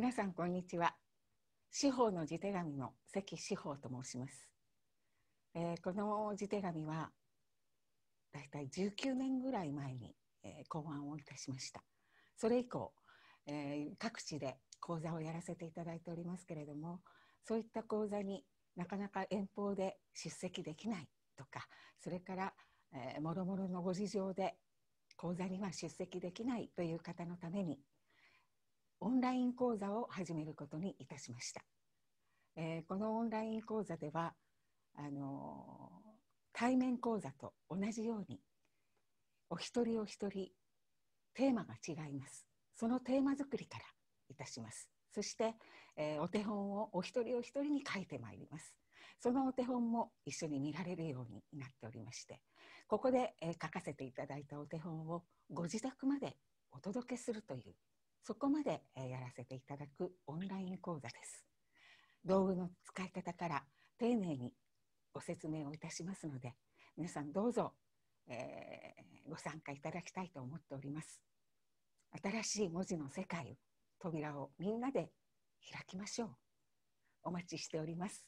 皆さんこんにちは司法の字手紙の関司法と申します、えー、この字手紙はだいたい19年ぐらい前に、えー、考案をいたしましたそれ以降、えー、各地で講座をやらせていただいておりますけれどもそういった講座になかなか遠方で出席できないとかそれから、えー、もろもろのご事情で講座には出席できないという方のためにオンライン講座を始めることにいたしました、えー、このオンライン講座ではあのー、対面講座と同じようにお一人お一人テーマが違いますそのテーマ作りからいたしますそして、えー、お手本をお一人お一人に書いてまいりますそのお手本も一緒に見られるようになっておりましてここで、えー、書かせていただいたお手本をご自宅までお届けするというそこまでやらせていただくオンライン講座です道具の使い方から丁寧にご説明をいたしますので皆さんどうぞ、えー、ご参加いただきたいと思っております新しい文字の世界扉をみんなで開きましょうお待ちしております